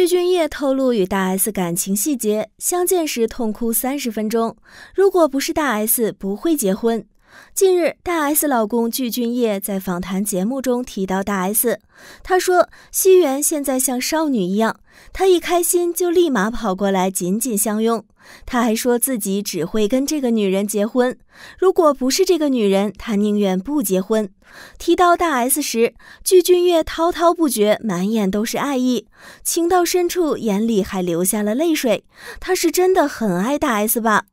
具俊晔透露与大 S 感情细节，相见时痛哭三十分钟。如果不是大 S，不会结婚。近日，大 S 老公具俊晔在访谈节目中提到大 S，他说：“西元现在像少女一样，他一开心就立马跑过来紧紧相拥。”他还说自己只会跟这个女人结婚，如果不是这个女人，他宁愿不结婚。提到大 S 时，具俊晔滔滔不绝，满眼都是爱意，情到深处，眼里还流下了泪水。他是真的很爱大 S 吧？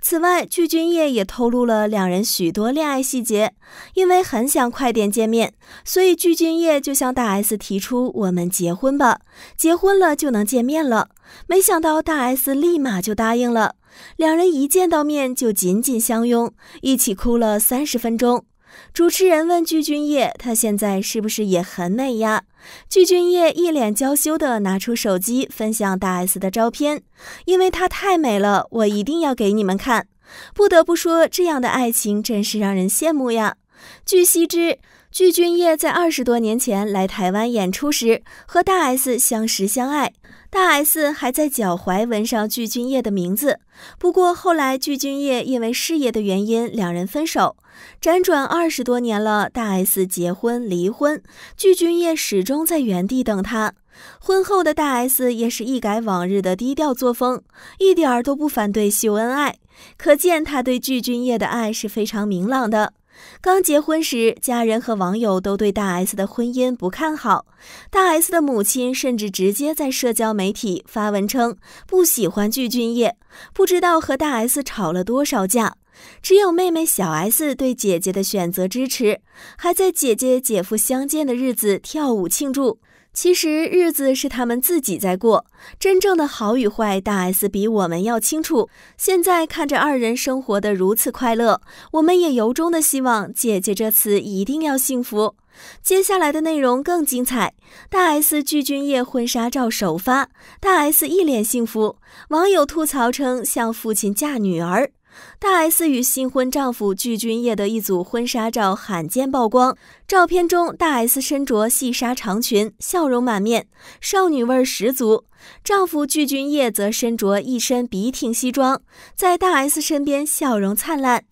此外，具俊晔也透露了两人许多恋爱细节。因为很想快点见面，所以具俊晔就向大 S 提出：“我们结婚吧，结婚了就能见面了。”没想到大 S 立马就答应了。两人一见到面就紧紧相拥，一起哭了三十分钟。主持人问具俊晔：“他现在是不是也很美呀？”具俊晔一脸娇羞地拿出手机，分享大 S 的照片，因为她太美了，我一定要给你们看。不得不说，这样的爱情真是让人羡慕呀。据悉之。具君晔在二十多年前来台湾演出时，和大 S 相识相爱，大 S 还在脚踝纹上具君晔的名字。不过后来具君晔因为事业的原因，两人分手。辗转二十多年了，大 S 结婚离婚，具君晔始终在原地等他。婚后的大 S 也是一改往日的低调作风，一点都不反对秀恩爱，可见他对具君晔的爱是非常明朗的。刚结婚时，家人和网友都对大 S 的婚姻不看好。大 S 的母亲甚至直接在社交媒体发文称不喜欢具俊晔，不知道和大 S 吵了多少架。只有妹妹小 S 对姐姐的选择支持，还在姐姐姐夫相见的日子跳舞庆祝。其实日子是他们自己在过，真正的好与坏，大 S 比我们要清楚。现在看着二人生活的如此快乐，我们也由衷的希望姐姐这次一定要幸福。接下来的内容更精彩，大 S 聚军夜婚纱照首发，大 S 一脸幸福，网友吐槽称像父亲嫁女儿。大 S 与新婚丈夫具俊烨的一组婚纱照罕见曝光。照片中，大 S 身着细纱长裙，笑容满面，少女味十足；丈夫具俊烨则身着一身笔挺西装，在大 S 身边笑容灿烂。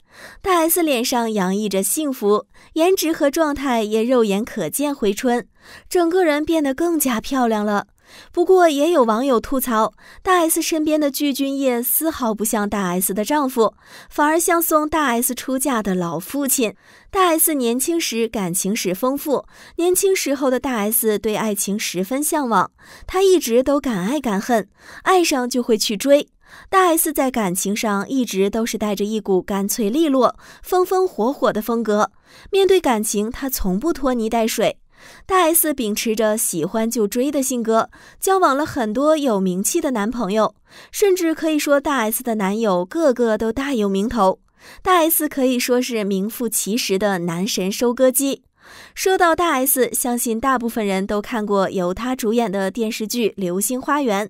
大 S 脸上洋溢着幸福，颜值和状态也肉眼可见回春，整个人变得更加漂亮了。不过也有网友吐槽，大 S 身边的具俊晔丝毫不像大 S 的丈夫，反而像送大 S 出嫁的老父亲。大 S 年轻时感情史丰富，年轻时候的大 S 对爱情十分向往，她一直都敢爱敢恨，爱上就会去追。大 S 在感情上一直都是带着一股干脆利落、风风火火的风格，面对感情，她从不拖泥带水。大 S 秉持着喜欢就追的性格，交往了很多有名气的男朋友，甚至可以说大 S 的男友个个都大有名头。大 S 可以说是名副其实的男神收割机。说到大 S，相信大部分人都看过由她主演的电视剧《流星花园》，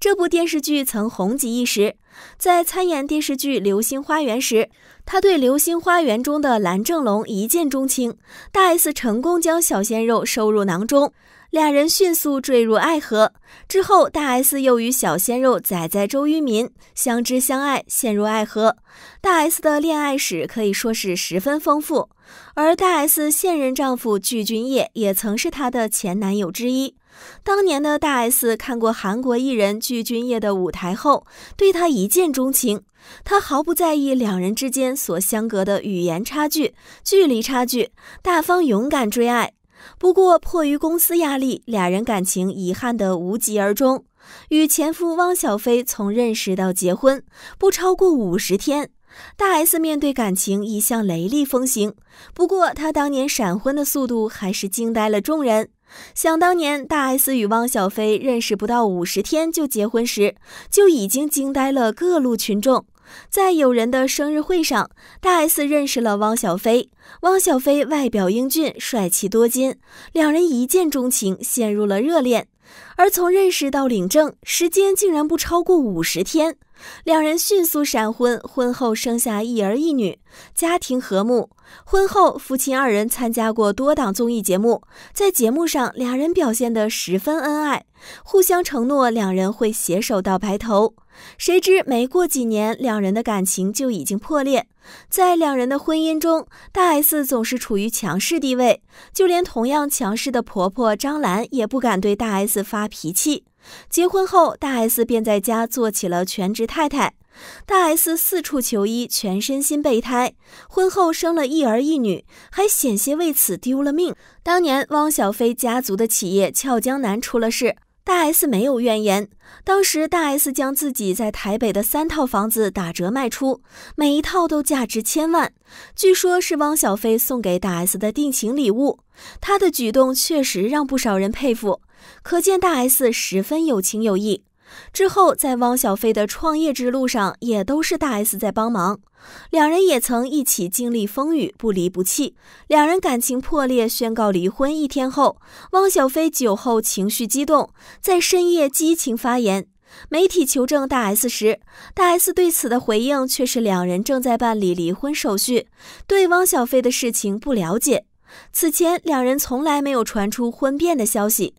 这部电视剧曾红极一时。在参演电视剧《流星花园》时，他对《流星花园》中的蓝正龙一见钟情，大 S 成功将小鲜肉收入囊中，俩人迅速坠入爱河。之后，大 S 又与小鲜肉仔仔周渝民相知相爱，陷入爱河。大 S 的恋爱史可以说是十分丰富，而大 S 现任丈夫具俊晔也曾是她的前男友之一。当年的大 S 看过韩国艺人具俊晔的舞台后，对他一见钟情。他毫不在意两人之间所相隔的语言差距、距离差距，大方勇敢追爱。不过，迫于公司压力，俩人感情遗憾的无疾而终。与前夫汪小菲从认识到结婚，不超过五十天。大 S 面对感情一向雷厉风行，不过她当年闪婚的速度还是惊呆了众人。想当年，大 S 与汪小菲认识不到五十天就结婚时，就已经惊呆了各路群众。在友人的生日会上，大 S 认识了汪小菲，汪小菲外表英俊、帅气多金，两人一见钟情，陷入了热恋。而从认识到领证，时间竟然不超过五十天。两人迅速闪婚，婚后生下一儿一女，家庭和睦。婚后，夫妻二人参加过多档综艺节目，在节目上，两人表现得十分恩爱，互相承诺两人会携手到白头。谁知没过几年，两人的感情就已经破裂。在两人的婚姻中，大 S 总是处于强势地位，就连同样强势的婆婆张兰也不敢对大 S 发脾气。结婚后，大 S 便在家做起了全职太太。大 S 四处求医，全身心备胎。婚后生了一儿一女，还险些为此丢了命。当年汪小菲家族的企业俏江南出了事，大 S 没有怨言。当时大 S 将自己在台北的三套房子打折卖出，每一套都价值千万，据说是汪小菲送给大 S 的定情礼物。他的举动确实让不少人佩服。可见大 S 十分有情有义，之后在汪小菲的创业之路上也都是大 S 在帮忙，两人也曾一起经历风雨，不离不弃。两人感情破裂，宣告离婚一天后，汪小菲酒后情绪激动，在深夜激情发言。媒体求证大 S 时，大 S 对此的回应却是两人正在办理离婚手续，对汪小菲的事情不了解。此前两人从来没有传出婚变的消息。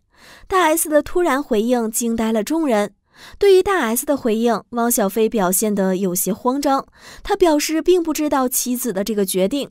大 S 的突然回应惊呆了众人。对于大 S 的回应，汪小菲表现得有些慌张，他表示并不知道妻子的这个决定。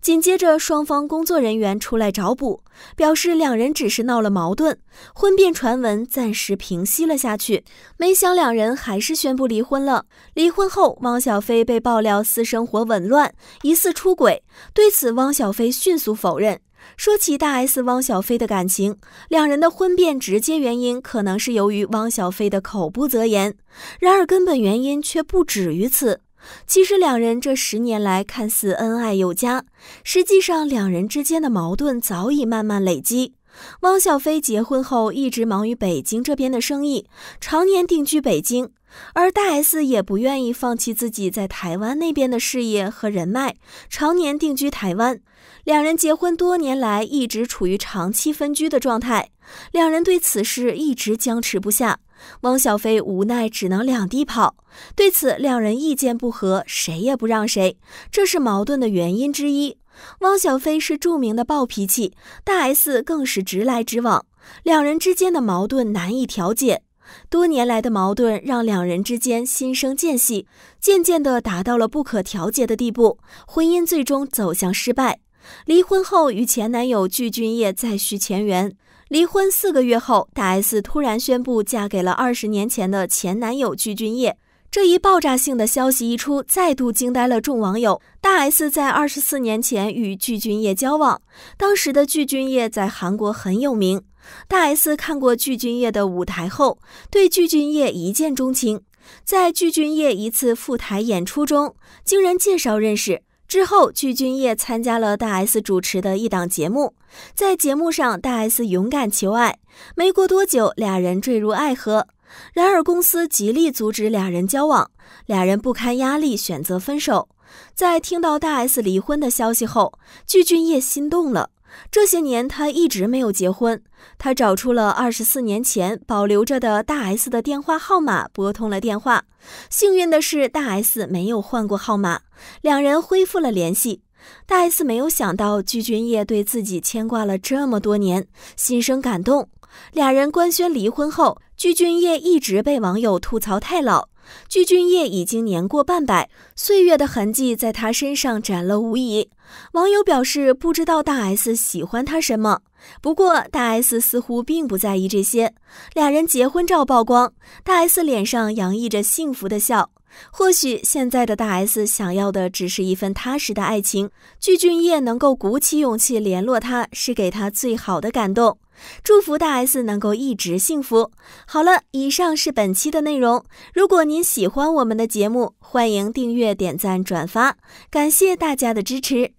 紧接着，双方工作人员出来找补，表示两人只是闹了矛盾，婚变传闻暂时平息了下去。没想两人还是宣布离婚了。离婚后，汪小菲被爆料私生活紊乱，疑似出轨，对此，汪小菲迅速否认。说起大 S 汪小菲的感情，两人的婚变直接原因可能是由于汪小菲的口不择言，然而根本原因却不止于此。其实两人这十年来看似恩爱有加，实际上两人之间的矛盾早已慢慢累积。汪小菲结婚后一直忙于北京这边的生意，常年定居北京。而大 S 也不愿意放弃自己在台湾那边的事业和人脉，常年定居台湾。两人结婚多年来一直处于长期分居的状态，两人对此事一直僵持不下。汪小菲无奈只能两地跑，对此两人意见不合，谁也不让谁，这是矛盾的原因之一。汪小菲是著名的暴脾气，大 S 更是直来直往，两人之间的矛盾难以调解。多年来的矛盾让两人之间心生间隙，渐渐地达到了不可调节的地步，婚姻最终走向失败。离婚后，与前男友具俊晔再续前缘。离婚四个月后，大 S 突然宣布嫁给了二十年前的前男友具俊晔。这一爆炸性的消息一出，再度惊呆了众网友。大 S 在二十四年前与具俊晔交往，当时的具俊晔在韩国很有名。大 S 看过具俊晔的舞台后，对具俊晔一见钟情。在具俊晔一次赴台演出中，经人介绍认识。之后，具俊晔参加了大 S 主持的一档节目，在节目上，大 S 勇敢求爱。没过多久，俩人坠入爱河。然而，公司极力阻止俩人交往，俩人不堪压力，选择分手。在听到大 S 离婚的消息后，具俊晔心动了。这些年，他一直没有结婚。他找出了二十四年前保留着的大 S 的电话号码，拨通了电话。幸运的是，大 S 没有换过号码，两人恢复了联系。大 S 没有想到鞠俊业对自己牵挂了这么多年，心生感动。俩人官宣离婚后，鞠俊业一直被网友吐槽太老。具俊晔已经年过半百，岁月的痕迹在他身上展露无遗。网友表示不知道大 S 喜欢他什么，不过大 S 似乎并不在意这些。两人结婚照曝光，大 S 脸上洋溢着幸福的笑。或许现在的大 S 想要的只是一份踏实的爱情。具俊晔能够鼓起勇气联络她，是给她最好的感动。祝福大 S 能够一直幸福。好了，以上是本期的内容。如果您喜欢我们的节目，欢迎订阅、点赞、转发，感谢大家的支持。